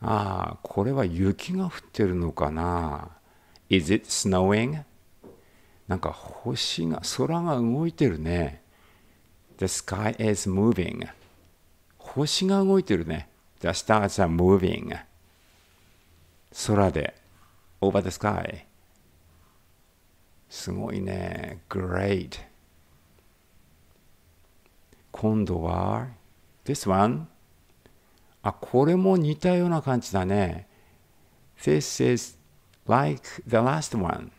ああ、これは雪が降ってるのかな ?Is it snowing? なんか星が、空が動いてるね。The sky is moving. 星が動いてるね。The stars are moving. 空で。over the sky. すごいね。great. 今度は this one. あこれも似たような感じだね。This is like the last one.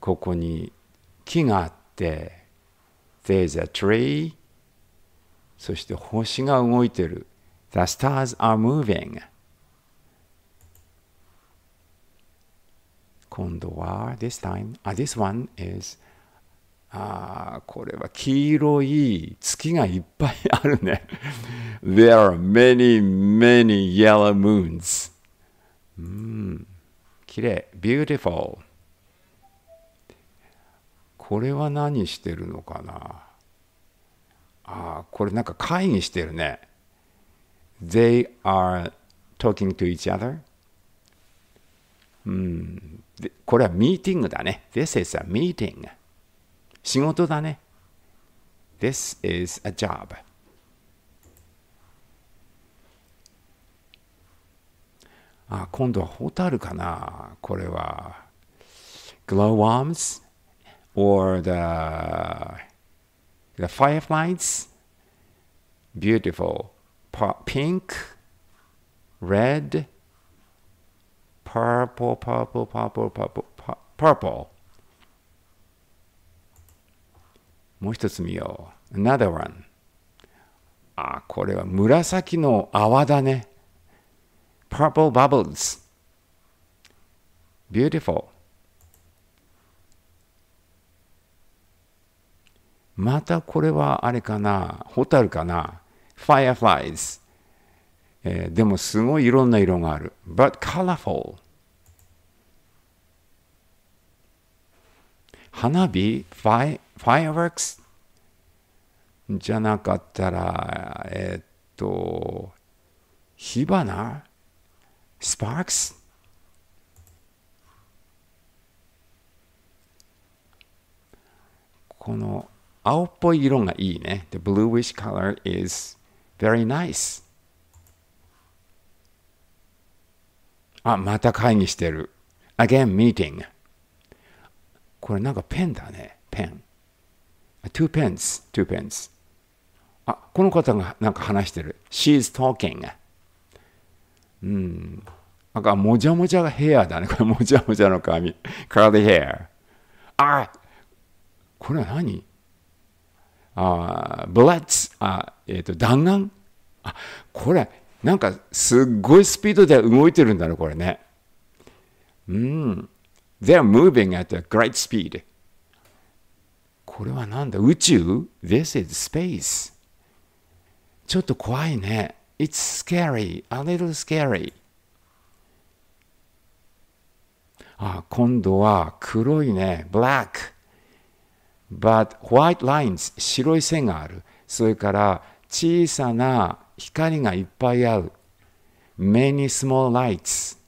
ここに木があって There's a tree. そして星が動いてる。The stars are moving. 今度は This time, ah, this one is あこれは黄色い月がいっぱいあるね。There are many, many yellow moons. うん。きれい。beautiful. これは何してるのかなあこれなんか会議してるね。They are talking to each other. うん。これはミーティングだね。This is a meeting. 仕事だね。This is a job. あ、今度はホタルかなこれは。glowworms or the, the fireflies. Beautiful. Pink, red, purple, purple, purple, purple, purple. もう一つ見よう。Another one. あ、これは紫の泡だね。Purple bubbles. Beautiful. またこれはあれかなホタルかな ?Fireflies、えー、でもすごいいろんな色がある。But colorful. 花火 Fireworks じゃなかったら、えっと、火花スパークスこの青っぽい色がいいね。The bluish color is very nice. あ、また会議してる。Again, meeting. これなんかペンだね。ペン。Two pens, two pens. あこの方がなんか話してる。She's talking. うん。なんかもじゃもじゃがヘアだね。これもじゃもじゃの髪。curly hair。あこれは何あブレッツ。あえっ、ー、と、弾丸あこれ、なんかすっごいスピードで動いてるんだね、これね。うん。They're moving at a great speed. これはなんだ宇宙 ?This is space. ちょっと怖いね。It's scary, a little scary. あ、今度は黒いね。black. But white lines, 白い線がある。それから小さな光がいっぱいある。many small lights.